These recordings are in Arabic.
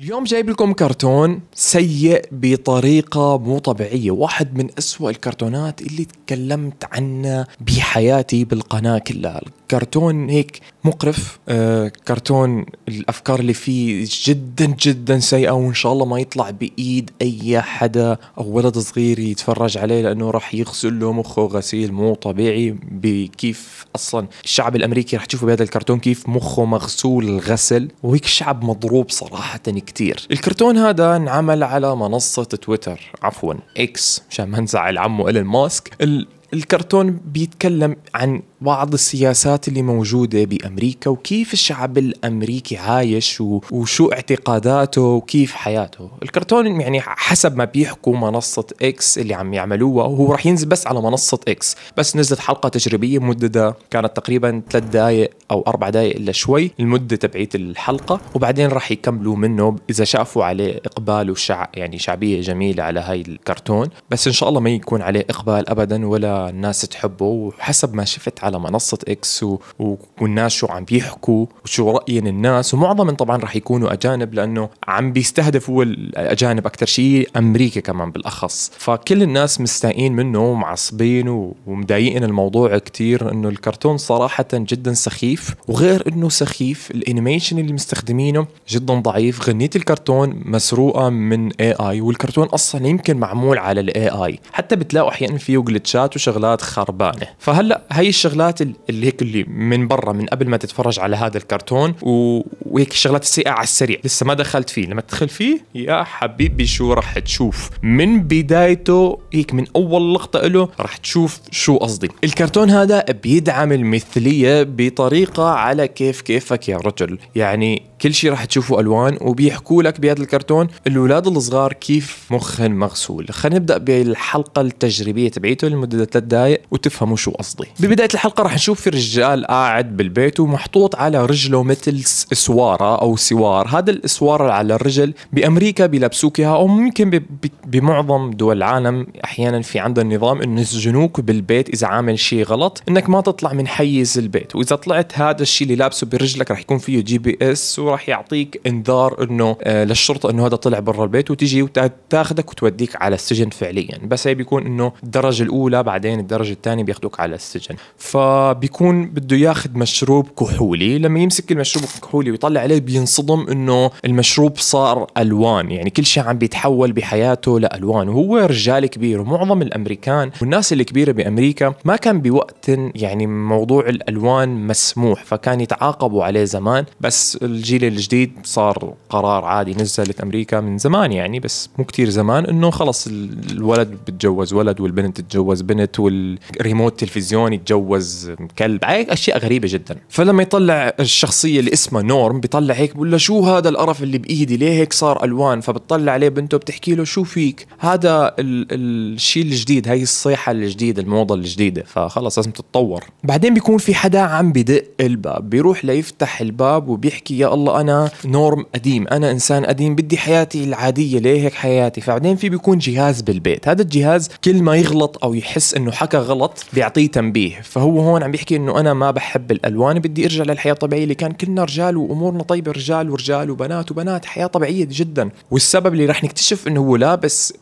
اليوم جايب لكم كرتون سيء بطريقة مو طبيعية واحد من أسوأ الكرتونات اللي تكلمت عنه بحياتي بالقناة كلها كرتون هيك مقرف آه كرتون الافكار اللي فيه جدا جدا سيئه وان شاء الله ما يطلع بايد اي حدا او ولد صغير يتفرج عليه لانه راح يغسل له مخه غسيل مو طبيعي بكيف اصلا الشعب الامريكي راح تشوفوا بهذا الكرتون كيف مخه مغسول الغسل وهيك شعب مضروب صراحه كتير الكرتون هذا انعمل على منصه تويتر عفوا اكس مشان ما نزعل عمه ايلون ماسك الكرتون بيتكلم عن بعض السياسات اللي موجودة بأمريكا وكيف الشعب الأمريكي عايش وشو اعتقاداته وكيف حياته الكرتون يعني حسب ما بيحكوا منصة إكس اللي عم يعملوها هو رح ينزل بس على منصة إكس بس نزلت حلقة تجريبية مددة كانت تقريبا ثلاث دقائق أو أربع دقائق إلا شوي المدة تبعيت الحلقة وبعدين رح يكملوا منه إذا شافوا عليه إقبال وشع يعني شعبية جميلة على هاي الكرتون بس إن شاء الله ما يكون عليه إقبال أبدا ولا الناس تحبه وحسب ما شفت على على منصه اكس و... و... والناس شو عم بيحكوا وشو رأي الناس ومعظمهم طبعا رح يكونوا اجانب لانه عم بيستهدفوا الاجانب اكثر شيء امريكا كمان بالاخص فكل الناس مستائين منه ومعصبين و... ومضايقين الموضوع كثير انه الكرتون صراحه جدا سخيف وغير انه سخيف الانيميشن اللي مستخدمينه جدا ضعيف غنيه الكرتون مسروقه من اي اي والكرتون اصلا يمكن معمول على الاي اي حتى بتلاقوا احيانا فيه جلتشات وشغلات خربانه فهلا هي الشغلات الشغلات اللي هيك اللي من برا من قبل ما تتفرج على هذا الكرتون وهيك الشغلات السيئه على السريع لسه ما دخلت فيه لما تدخل فيه يا حبيبي شو راح تشوف من بدايته هيك من اول لقطه له راح تشوف شو قصدي الكرتون هذا بيدعم المثليه بطريقه على كيف كيفك يا رجل يعني كل شيء راح تشوفه الوان وبيحكوا لك بهذا الكرتون الاولاد الصغار كيف مخهم مغسول خلينا نبدا بالحلقه التجريبيه تبعيته لمده ثلاث دقائق وتفهموا شو قصدي ببدايه الحلقه الحلقه راح نشوف في رجال قاعد بالبيت ومحطوط على رجله مثل سواره او سوار هذا السوار على الرجل بامريكا بيلبسوكها او ممكن بمعظم دول العالم احيانا في عندنا نظام انه الجنوك بالبيت اذا عامل شيء غلط انك ما تطلع من حيز البيت واذا طلعت هذا الشيء اللي لابسه برجلك راح يكون فيه جي بي اس وراح يعطيك انذار انه آه، للشرطه انه هذا طلع برا البيت وتجي وتاخذك وتوديك على السجن فعليا بس هي بيكون انه الدرجه الاولى بعدين الدرجه الثانيه بياخذوك على السجن ف فبيكون بده ياخذ مشروب كحولي لما يمسك المشروب الكحولي ويطلع عليه بينصدم انه المشروب صار الوان يعني كل شيء عم بيتحول بحياته لالوان وهو رجال كبير ومعظم الامريكان والناس الكبيره بامريكا ما كان بوقت يعني موضوع الالوان مسموح فكان يتعاقبوا عليه زمان بس الجيل الجديد صار قرار عادي نزلت امريكا من زمان يعني بس مو كتير زمان انه خلص الولد بتجوز ولد والبنت تتجوز بنت والريموت تلفزيون يتجوز متجوز كلب هيك اشياء غريبه جدا فلما يطلع الشخصيه اللي اسمها نورم بيطلع هيك بقول له شو هذا القرف اللي بايدي ليه هيك صار الوان فبتطلع عليه بنته بتحكي له شو فيك هذا الشيء الجديد هاي الصيحه الجديده الموضه الجديده فخلص لازم تتطور بعدين بيكون في حدا عم بدق الباب بيروح ليفتح الباب وبيحكي يا الله انا نورم قديم انا انسان قديم بدي حياتي العاديه ليه هيك حياتي فبعدين في بيكون جهاز بالبيت هذا الجهاز كل ما يغلط او يحس انه حكى غلط بيعطيه تنبيه فهو فهو هون عم بيحكي انه انا ما بحب الالوان بدي ارجع للحياه الطبيعيه اللي كان كلنا رجال وامورنا طيبه رجال ورجال وبنات وبنات حياه طبيعيه جدا والسبب اللي راح نكتشف انه هو لابس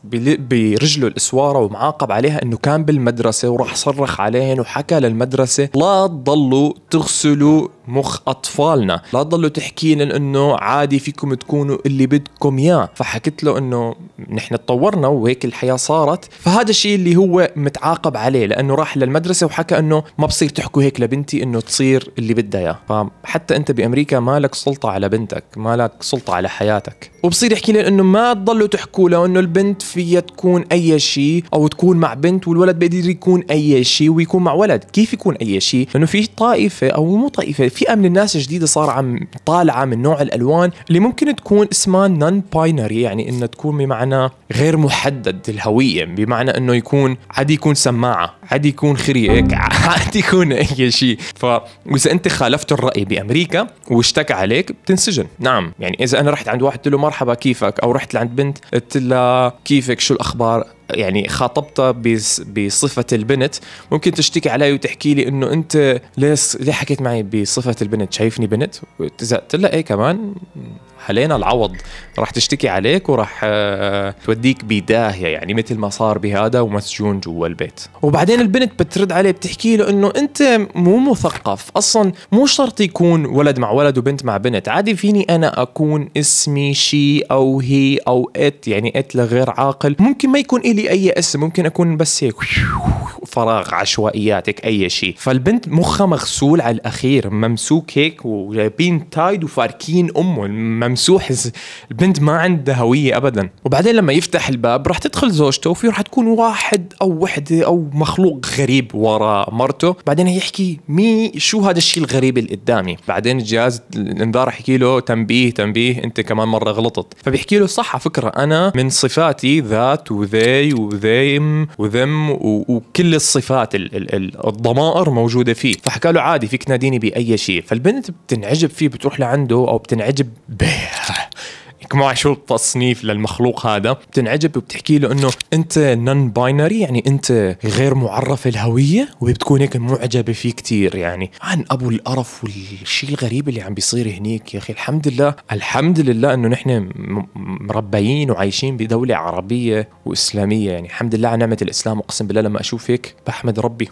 برجله الاسواره ومعاقب عليها انه كان بالمدرسه وراح صرخ عليهن وحكى للمدرسه لا تضلوا تغسلوا مخ اطفالنا لا تضلوا تحكي لنا انه عادي فيكم تكونوا اللي بدكم اياه فحكيت له انه نحن تطورنا وهيك الحياه صارت فهذا الشيء اللي هو متعاقب عليه لانه راح للمدرسه وحكى انه ما بصير تحكوا هيك لبنتي انه تصير اللي بدها اياه فحتى انت بامريكا ما لك سلطه على بنتك ما لك سلطه على حياتك وبصير يحكي لنا انه ما تضلوا تحكوا له انه البنت فيها تكون اي شيء او تكون مع بنت والولد بيقدر يكون اي شيء ويكون مع ولد كيف يكون اي شيء لانه في طائفه او مو طائفه فئه من الناس جديده صار عم طالعه من نوع الالوان اللي ممكن تكون اسمها نون باينري يعني انها تكون بمعنى غير محدد الهويه بمعنى انه يكون عادي يكون سماعه عادي يكون هيك عادي يكون اي شيء فاذا انت خالفت الراي بامريكا واشتكى عليك بتنسجن نعم يعني اذا انا رحت عند واحد قلت له مرحبا كيفك او رحت لعند بنت قلت لها كيفك شو الاخبار يعني خاطبتها بصفة البنت ممكن تشتكي علي وتحكي لي انه انت ليه ليه حكيت معي بصفة البنت شايفني بنت قلت لها ايه كمان حلينا العوض راح تشتكي عليك وراح آه، توديك بداهية يعني مثل ما صار بهذا ومسجون جوا البيت وبعدين البنت بترد عليه بتحكي له انه انت مو مثقف اصلا مو شرط يكون ولد مع ولد وبنت مع بنت عادي فيني انا اكون اسمي شي او هي او ات يعني ات لغير عاقل ممكن ما يكون إلي لي اي اسم ممكن اكون بس هيك فراغ عشوائياتك اي شيء فالبنت مخها مغسول على الاخير ممسوك هيك وجايبين تايد وفاركين امه ممسوح البنت ما عندها هويه ابدا وبعدين لما يفتح الباب راح تدخل زوجته وفي راح تكون واحد او وحده او مخلوق غريب ورا مرته بعدين يحكي مي شو هذا الشيء الغريب اللي قدامي بعدين جهاز الانذار راح يحكي له تنبيه تنبيه انت كمان مره غلطت فبيحكي له صح على فكره انا من صفاتي ذات وذي they وذيم وذم وكل الصفات ال ال الضمائر موجوده فيه فحكى له عادي فيك تناديني باي شيء فالبنت بتنعجب فيه بتروح لعنده او بتنعجب به كما شو التصنيف للمخلوق هذا بتنعجب وبتحكي له انه انت نون باينري يعني انت غير معرف الهويه وبتكون هيك معجبه فيه كثير يعني عن ابو القرف والشيء الغريب اللي عم بيصير هنيك يا اخي الحمد لله الحمد لله انه نحن مربيين وعايشين بدوله عربيه واسلاميه يعني الحمد لله على نعمه الاسلام اقسم بالله لما اشوف هيك بحمد ربي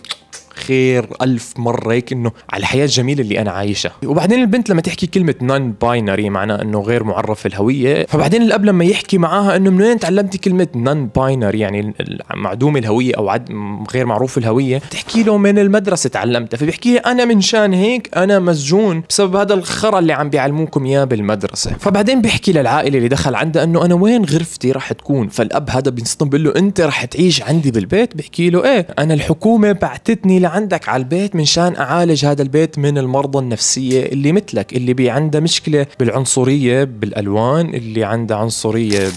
خير ألف مرة هيك إنه على الحياة الجميلة اللي أنا عايشها وبعدين البنت لما تحكي كلمة نون باينري معناها إنه غير معرف الهوية فبعدين الأب لما يحكي معاها إنه من وين تعلمتي كلمة نون باينري يعني معدوم الهوية أو عد غير معروف الهوية تحكي له من المدرسة تعلمتها فبيحكي أنا من شان هيك أنا مسجون بسبب هذا الخرا اللي عم بيعلموكم إياه بالمدرسة فبعدين بيحكي للعائلة اللي دخل عندها إنه أنا وين غرفتي رح تكون فالأب هذا بينصدم بيقول له أنت رح تعيش عندي بالبيت بيحكي له إيه أنا الحكومة بعتتني لعندك على البيت منشان اعالج هذا البيت من المرضى النفسيه اللي مثلك اللي بي عنده مشكله بالعنصريه بالالوان اللي عنده عنصريه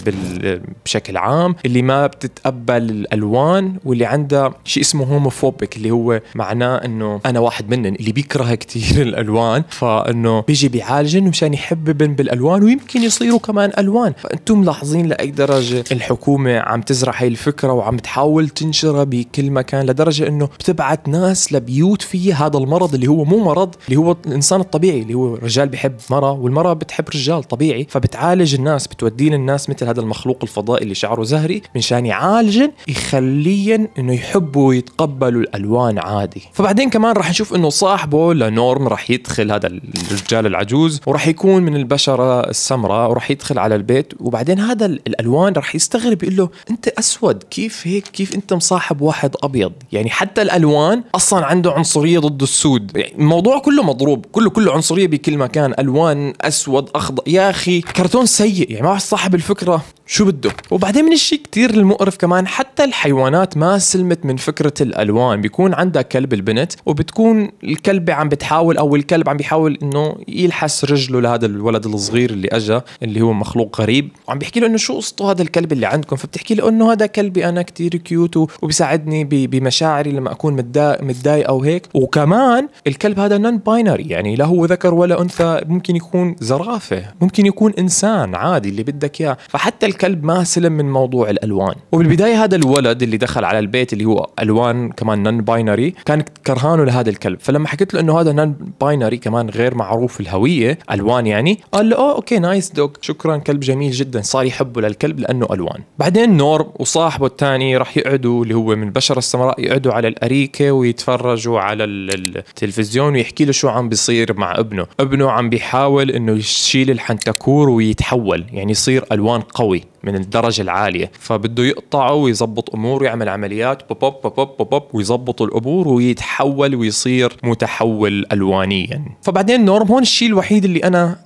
بشكل عام اللي ما بتتقبل الالوان واللي عنده شيء اسمه هوموفوبيك اللي هو معناه انه انا واحد منهم اللي بيكره كثير الالوان فانه بيجي بيعالجن مشان يحببن بالالوان ويمكن يصيروا كمان الوان فانتم ملاحظين لاي درجه الحكومه عم تزرع هاي الفكره وعم تحاول تنشرها بكل مكان لدرجه انه بتبعت ناس ناس لبيوت فيها هذا المرض اللي هو مو مرض اللي هو الانسان الطبيعي اللي هو رجال بحب مره والمره بتحب رجال طبيعي فبتعالج الناس بتودي للناس مثل هذا المخلوق الفضائي اللي شعره زهري مشان يعالجن يخلين انه يحبوا ويتقبلوا الالوان عادي فبعدين كمان راح نشوف انه صاحبه لنورم راح يدخل هذا الرجال العجوز وراح يكون من البشره السمراء وراح يدخل على البيت وبعدين هذا الالوان راح يستغرب يقول له انت اسود كيف هيك كيف انت مصاحب واحد ابيض يعني حتى الالوان اصلا عنده عنصريه ضد السود يعني الموضوع كله مضروب كله كله عنصريه بكل مكان الوان اسود اخضر يا اخي كرتون سيء يعني ما صاحب الفكره شو بده وبعدين من الشيء كتير المقرف كمان حتى الحيوانات ما سلمت من فكرة الألوان بيكون عندها كلب البنت وبتكون الكلبة عم بتحاول أو الكلب عم بيحاول إنه يلحس رجله لهذا الولد الصغير اللي أجا اللي هو مخلوق غريب وعم بيحكي له إنه شو قصته هذا الكلب اللي عندكم فبتحكي له إنه هذا كلبي أنا كتير كيوت وبيساعدني بمشاعري لما أكون متضايق أو هيك وكمان الكلب هذا نون باينري يعني لا هو ذكر ولا أنثى ممكن يكون زرافة ممكن يكون إنسان عادي اللي بدك إياه فحتى الكلب ما سلم من موضوع الالوان وبالبدايه هذا الولد اللي دخل على البيت اللي هو الوان كمان نون باينري كان كرهانه لهذا الكلب فلما حكيت له انه هذا نون باينري كمان غير معروف الهويه الوان يعني قال له اوه اوكي نايس دوغ شكرا كلب جميل جدا صار يحبه للكلب لانه الوان بعدين نور وصاحبه الثاني راح يقعدوا اللي هو من البشره السمراء يقعدوا على الاريكه ويتفرجوا على التلفزيون ويحكي له شو عم بيصير مع ابنه ابنه عم بيحاول انه يشيل الحنتكور ويتحول يعني يصير الوان قوي من الدرجة العالية فبده يقطعه ويظبط أموره ويعمل عمليات بوب بوب بوب بوب, بوب ويظبط الأمور ويتحول ويصير متحول ألوانيا فبعدين نورم هون الشيء الوحيد اللي أنا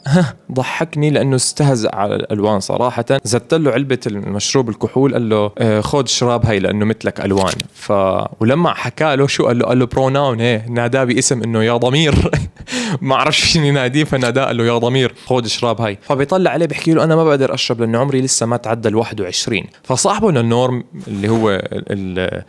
ضحكني لأنه استهزأ على الألوان صراحة زدت له علبة المشروب الكحول قال له آه، خذ شراب هاي لأنه مثلك ألوان ف ولما حكى له شو قال له قال له بروناون ايه ناداه باسم انه يا ضمير ما عرفش شو يناديه فناداه قال له يا ضمير خذ شراب هاي فبيطلع عليه بحكي له انا ما بقدر اشرب لانه عمري لسه ما تعدى ال 21 فصاحبه للنورم اللي هو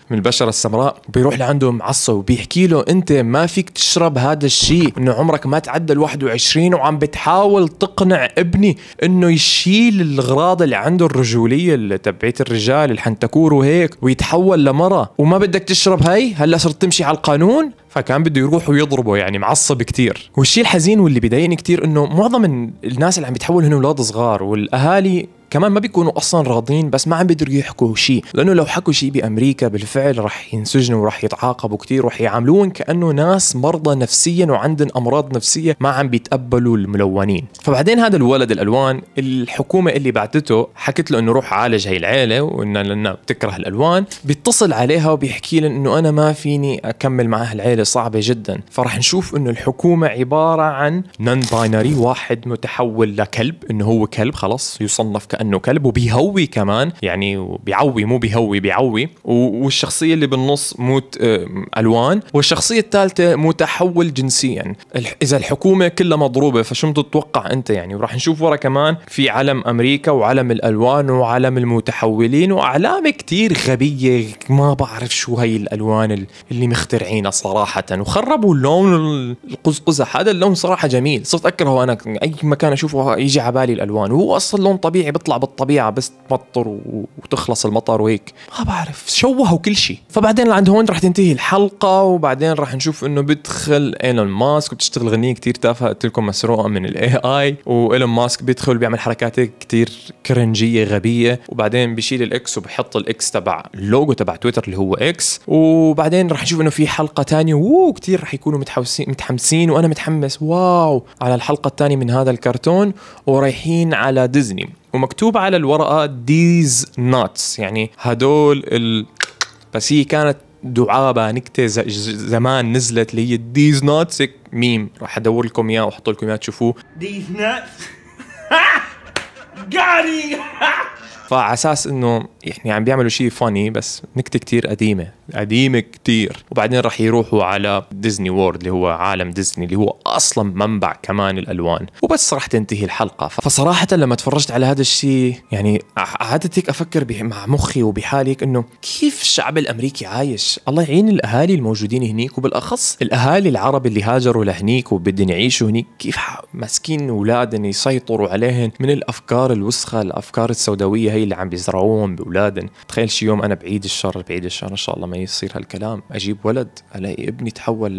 من البشره السمراء بيروح لعنده معصب وبيحكي له انت ما فيك تشرب هذا الشيء انه عمرك ما تعدى ال 21 وعم بتحاول تقنع ابني انه يشيل الاغراض اللي عنده الرجوليه تبعت الرجال الحنتكور وهيك ويتحول لمرة وما بدك تشرب هاي هلا صرت تمشي على القانون فكان بده يروح ويضربه يعني معصب كتير والشيء الحزين واللي بيضايقني كتير انه معظم الناس اللي عم بيتحولوا هن اولاد صغار والاهالي كمان ما بيكونوا اصلا راضين بس ما عم بيقدروا يحكوا شيء لانه لو حكوا شيء بامريكا بالفعل رح ينسجنوا ورح يتعاقبوا كثير ورح يعاملوهم كانه ناس مرضى نفسيا وعندهم امراض نفسيه ما عم بيتقبلوا الملونين فبعدين هذا الولد الالوان الحكومه اللي بعتته حكت له انه روح عالج هي العيله وانها لانها بتكره الالوان بيتصل عليها وبيحكي لها انه انا ما فيني اكمل معها العيله صعبه جدا فرح نشوف انه الحكومه عباره عن نون باينري واحد متحول لكلب انه هو كلب خلص يصنف كلب كانه كلب وبيهوي كمان يعني بيعوي مو بيهوي بيعوي والشخصيه اللي بالنص موت آه، الوان والشخصيه الثالثه متحول جنسيا اذا الحكومه كلها مضروبه فشو بتتوقع انت يعني وراح نشوف ورا كمان في علم امريكا وعلم الالوان وعلم المتحولين واعلام كتير غبيه ما بعرف شو هي الالوان اللي مخترعينها صراحه وخربوا اللون القزقزه هذا اللون صراحه جميل صرت اكرهه انا اي مكان اشوفه يجي على بالي الالوان وهو اصلا لون طبيعي تطلع بالطبيعه بس تمطر وتخلص المطر وهيك ما بعرف شوهوا كل شيء فبعدين لعند هون رح تنتهي الحلقه وبعدين رح نشوف انه بدخل ايلون ماسك وبتشتغل غنيه كتير تافهه قلت لكم مسروقه من الاي اي وايلون ماسك بيدخل بيعمل حركات كتير كرنجيه غبيه وبعدين بشيل الاكس وبحط الاكس تبع اللوجو تبع تويتر اللي هو اكس وبعدين رح نشوف انه في حلقه تانية ووو كثير رح يكونوا متحمسين متحمسين وانا متحمس واو على الحلقه الثانيه من هذا الكرتون ورايحين على ديزني ومكتوب على الورقه ديز ناتس يعني هدول ال... بس هي كانت دعابه نكته زمان نزلت اللي هي ديز ناتس ميم راح ادور لكم اياه واحط لكم اياه تشوفوه ديز ناتس فعلى اساس انه يعني عم بيعملوا شيء فاني بس نكته كتير قديمه قديمة كتير وبعدين رح يروحوا على ديزني وورد اللي هو عالم ديزني اللي هو أصلا منبع كمان الألوان وبس رح تنتهي الحلقة فصراحة لما تفرجت على هذا الشيء يعني قعدت هيك أفكر مع مخي وبحالي هيك إنه كيف الشعب الأمريكي عايش الله يعين الأهالي الموجودين هنيك وبالأخص الأهالي العرب اللي هاجروا لهنيك وبدهم يعيشوا هنيك كيف ماسكين أولادهم يسيطروا عليهم من الأفكار الوسخة الأفكار السوداوية هي اللي عم بيزرعوهم بأولادهم تخيل شي يوم أنا بعيد الشر بعيد الشر إن شاء الله يصير هالكلام اجيب ولد الاقي ابني تحول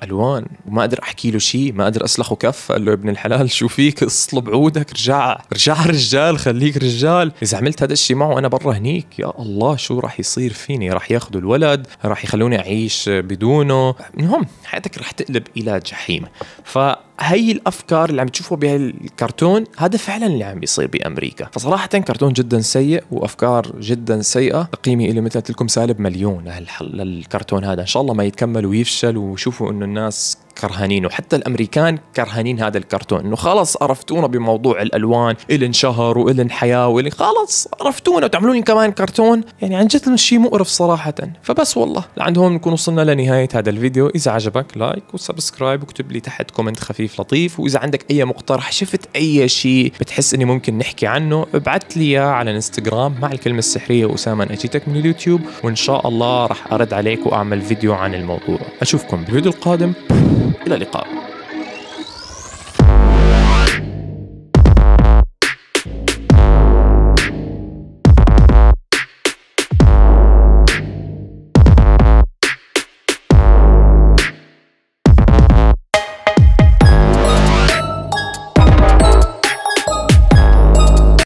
لالوان وما اقدر احكي له شيء ما اقدر اسلخه كف قال له ابن الحلال شو فيك اصلب عودك رجع رجع رجال خليك رجال اذا عملت هذا الشيء معه انا برا هنيك يا الله شو راح يصير فيني راح ياخذوا الولد راح يخلوني اعيش بدونه المهم حياتك راح تقلب الى جحيم ف هي الافكار اللي عم تشوفها بهالكرتون هذا فعلا اللي عم بيصير بامريكا فصراحه كرتون جدا سيء وافكار جدا سيئه تقييمي له مثل تلكم سالب مليون الكرتون هذا ان شاء الله ما يتكمل ويفشل ويشوفوا انه الناس كرهانينه حتى الامريكان كرهانين هذا الكرتون انه خلص عرفتونا بموضوع الالوان الن شهر والن حياه واللي خلص عرفتونا وتعملون لي كمان كرتون يعني عن جد شيء مقرف صراحه فبس والله لعند هون نكون وصلنا لنهايه هذا الفيديو اذا عجبك لايك وسبسكرايب واكتب لي تحت كومنت خفيف لطيف واذا عندك اي مقترح شفت اي شيء بتحس اني ممكن نحكي عنه ابعث لي اياه على الانستغرام مع الكلمه السحريه اسامه اجيتك من اليوتيوب وان شاء الله راح ارد عليك واعمل فيديو عن الموضوع اشوفكم بالفيديو القادم إلى اللقاء